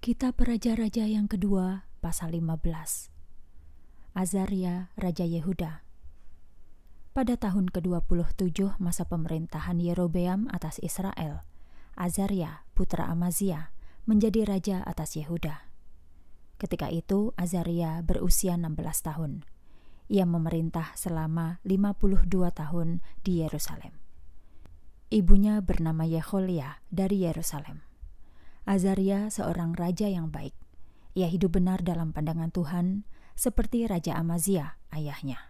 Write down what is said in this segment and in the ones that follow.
Kitab Raja-Raja yang kedua, pasal 15. Azaria, Raja Yehuda. Pada tahun ke-27 masa pemerintahan Yerobeam atas Israel, Azaria, putra Amaziah, menjadi raja atas Yehuda. Ketika itu, Azaria berusia 16 tahun. Ia memerintah selama 52 tahun di Yerusalem. Ibunya bernama Yeholia dari Yerusalem. Azaria seorang raja yang baik. Ia hidup benar dalam pandangan Tuhan, seperti Raja Amaziah ayahnya.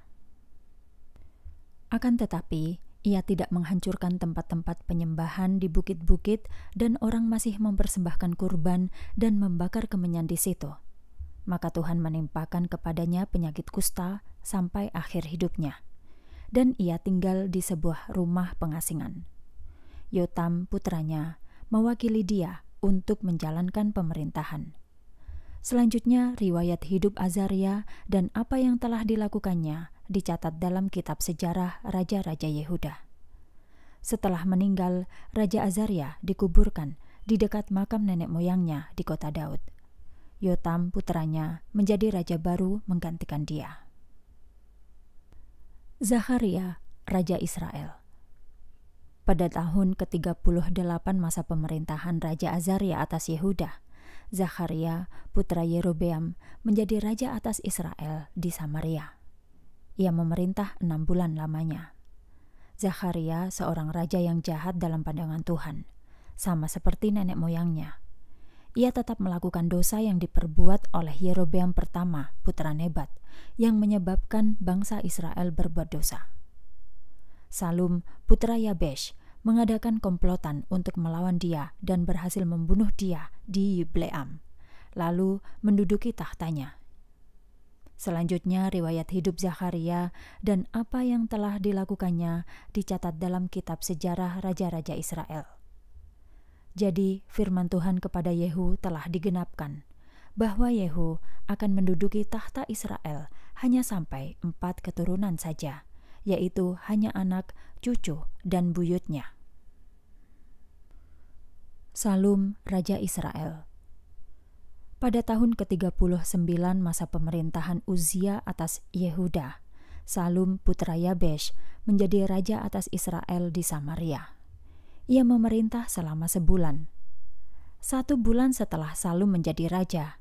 Akan tetapi, ia tidak menghancurkan tempat-tempat penyembahan di bukit-bukit dan orang masih mempersembahkan kurban dan membakar kemenyan di situ. Maka Tuhan menimpakan kepadanya penyakit kusta sampai akhir hidupnya. Dan ia tinggal di sebuah rumah pengasingan. Yotam putranya mewakili dia untuk menjalankan pemerintahan. Selanjutnya, riwayat hidup Azaria dan apa yang telah dilakukannya dicatat dalam kitab sejarah Raja-Raja Yehuda. Setelah meninggal, Raja Azaria dikuburkan di dekat makam nenek moyangnya di kota Daud. Yotam putranya menjadi raja baru menggantikan dia. Zaharia, Raja Israel pada tahun ke-38 masa pemerintahan Raja Azaria atas Yehuda, Zakaria, putra Yerobeam, menjadi raja atas Israel di Samaria. Ia memerintah enam bulan lamanya. Zakaria seorang raja yang jahat dalam pandangan Tuhan, sama seperti nenek moyangnya. Ia tetap melakukan dosa yang diperbuat oleh Yerobeam pertama, putra Nebat, yang menyebabkan bangsa Israel berbuat dosa. Salum, putra Yabesh, mengadakan komplotan untuk melawan dia dan berhasil membunuh dia di Yibleam, lalu menduduki tahtanya. Selanjutnya, riwayat hidup Zakaria dan apa yang telah dilakukannya dicatat dalam kitab sejarah raja-raja Israel. Jadi, firman Tuhan kepada Yehu telah digenapkan bahwa Yehu akan menduduki tahta Israel hanya sampai empat keturunan saja, yaitu hanya anak, cucu, dan buyutnya. Salum, Raja Israel Pada tahun ke-39 masa pemerintahan Uzia atas Yehuda, Salum putra Yabesh menjadi raja atas Israel di Samaria. Ia memerintah selama sebulan. Satu bulan setelah Salum menjadi raja,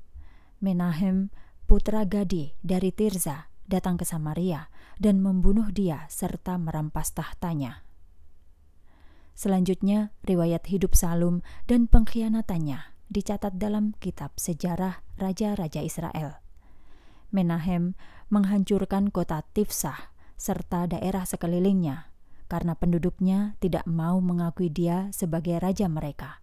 Menahem putra Gadi dari Tirza datang ke Samaria dan membunuh dia serta merampas tahtanya. Selanjutnya, riwayat hidup Salum dan pengkhianatannya dicatat dalam kitab sejarah Raja-Raja Israel. Menahem menghancurkan kota Tifsah serta daerah sekelilingnya karena penduduknya tidak mau mengakui dia sebagai raja mereka.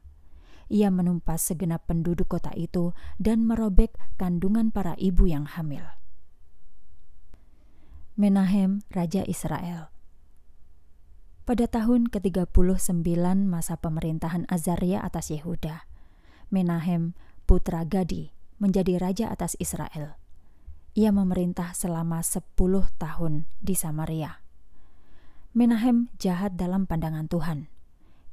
Ia menumpas segenap penduduk kota itu dan merobek kandungan para ibu yang hamil. Menahem, Raja Israel. Pada tahun ke-39 masa pemerintahan Azaria atas Yehuda, Menahem, putra Gadi, menjadi raja atas Israel. Ia memerintah selama 10 tahun di Samaria. Menahem jahat dalam pandangan Tuhan.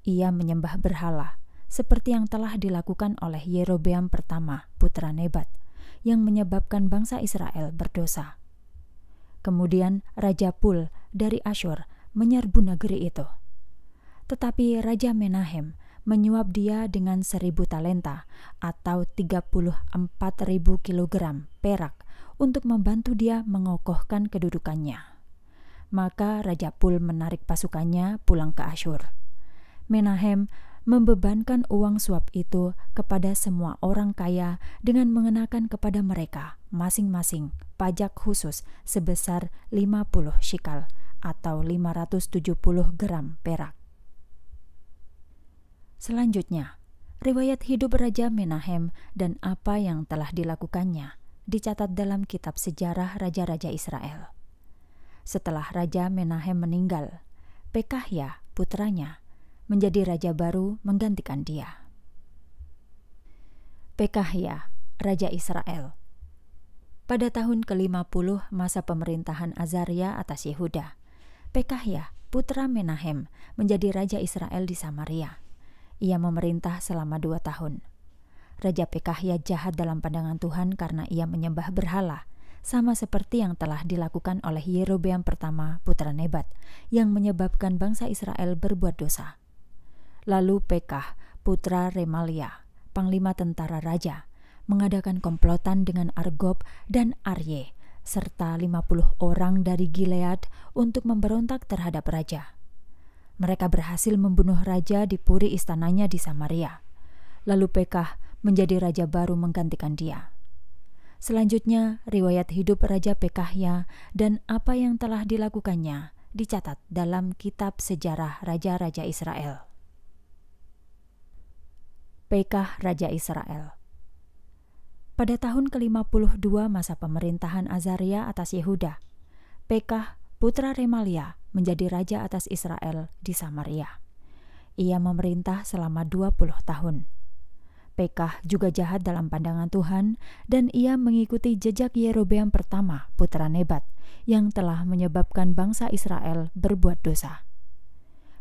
Ia menyembah berhala, seperti yang telah dilakukan oleh Yerobeam pertama, putra Nebat, yang menyebabkan bangsa Israel berdosa. Kemudian Raja Pul dari Asyur menyerbu negeri itu. Tetapi Raja Menahem menyuap dia dengan seribu talenta atau ribu kilogram perak untuk membantu dia mengokohkan kedudukannya. Maka Raja Pul menarik pasukannya pulang ke Asyur. Menahem membebankan uang suap itu kepada semua orang kaya dengan mengenakan kepada mereka masing-masing pajak khusus sebesar 50 shikal atau 570 gram perak. Selanjutnya, riwayat hidup Raja Menahem dan apa yang telah dilakukannya dicatat dalam kitab sejarah Raja-Raja Israel. Setelah Raja Menahem meninggal, Pekahya, putranya, menjadi raja baru menggantikan dia. Pekahya, Raja Israel Pada tahun ke-50 masa pemerintahan Azaria atas Yehuda, Pekahya, putra Menahem, menjadi Raja Israel di Samaria. Ia memerintah selama dua tahun. Raja Pekahya jahat dalam pandangan Tuhan karena ia menyembah berhala, sama seperti yang telah dilakukan oleh Yerobeam pertama putra Nebat, yang menyebabkan bangsa Israel berbuat dosa. Lalu Pekah, putra Remalia, panglima tentara raja, mengadakan komplotan dengan Argob dan Arye, serta 50 orang dari Gilead untuk memberontak terhadap raja. Mereka berhasil membunuh raja di puri istananya di Samaria. Lalu Pekah menjadi raja baru menggantikan dia. Selanjutnya, riwayat hidup Raja Pekahya dan apa yang telah dilakukannya dicatat dalam kitab sejarah Raja-Raja Israel. Pekah Raja Israel. Pada tahun ke-52 masa pemerintahan Azaria atas Yehuda, Pekah putra Remalia menjadi raja atas Israel di Samaria. Ia memerintah selama 20 tahun. Pekah juga jahat dalam pandangan Tuhan dan ia mengikuti jejak Yerobeam pertama, putra Nebat, yang telah menyebabkan bangsa Israel berbuat dosa.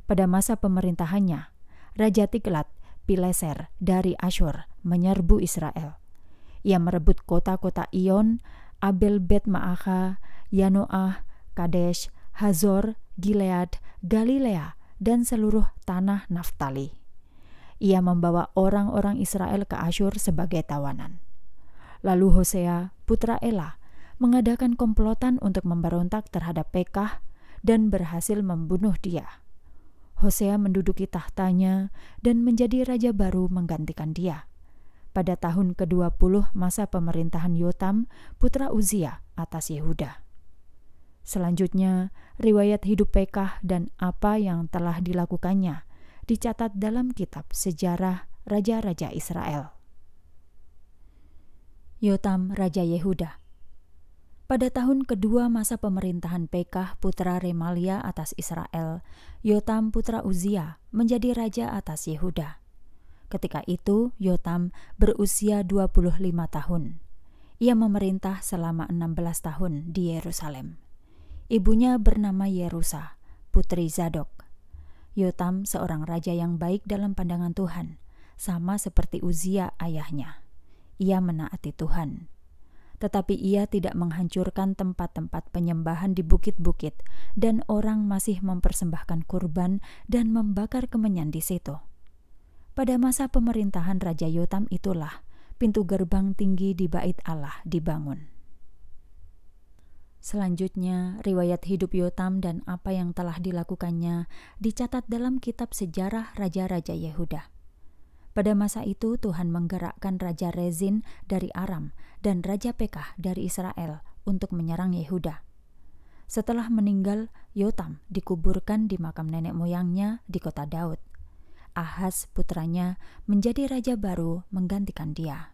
Pada masa pemerintahannya, Raja Tiglat Pileser dari Asyur menyerbu Israel. Ia merebut kota-kota Ion, Abel Bet Ma'acha, Yanoah, Kadesh, Hazor, Gilead, Galilea, dan seluruh tanah Naftali. Ia membawa orang-orang Israel ke Asyur sebagai tawanan. Lalu Hosea, putra Ela, mengadakan komplotan untuk memberontak terhadap Pekah dan berhasil membunuh dia. Hosea menduduki tahtanya dan menjadi raja baru menggantikan dia. Pada tahun ke-20 masa pemerintahan Yotam, putra Uzia atas Yehuda. Selanjutnya, riwayat hidup Pekah dan apa yang telah dilakukannya dicatat dalam kitab sejarah Raja-Raja Israel. Yotam Raja Yehuda pada tahun kedua masa pemerintahan Pekah putra Remalia atas Israel, Yotam putra Uzia menjadi raja atas Yehuda. Ketika itu, Yotam berusia 25 tahun. Ia memerintah selama 16 tahun di Yerusalem. Ibunya bernama Yerusa, putri Zadok. Yotam seorang raja yang baik dalam pandangan Tuhan, sama seperti Uzia ayahnya. Ia menaati Tuhan tetapi ia tidak menghancurkan tempat-tempat penyembahan di bukit-bukit, dan orang masih mempersembahkan kurban dan membakar kemenyan di situ. Pada masa pemerintahan Raja Yotam itulah pintu gerbang tinggi di Bait Allah dibangun. Selanjutnya, riwayat hidup Yotam dan apa yang telah dilakukannya dicatat dalam kitab sejarah Raja-Raja Yehuda. Pada masa itu Tuhan menggerakkan Raja Rezin dari Aram dan Raja Pekah dari Israel untuk menyerang Yehuda. Setelah meninggal, Yotam dikuburkan di makam nenek moyangnya di kota Daud. Ahaz putranya menjadi raja baru menggantikan dia.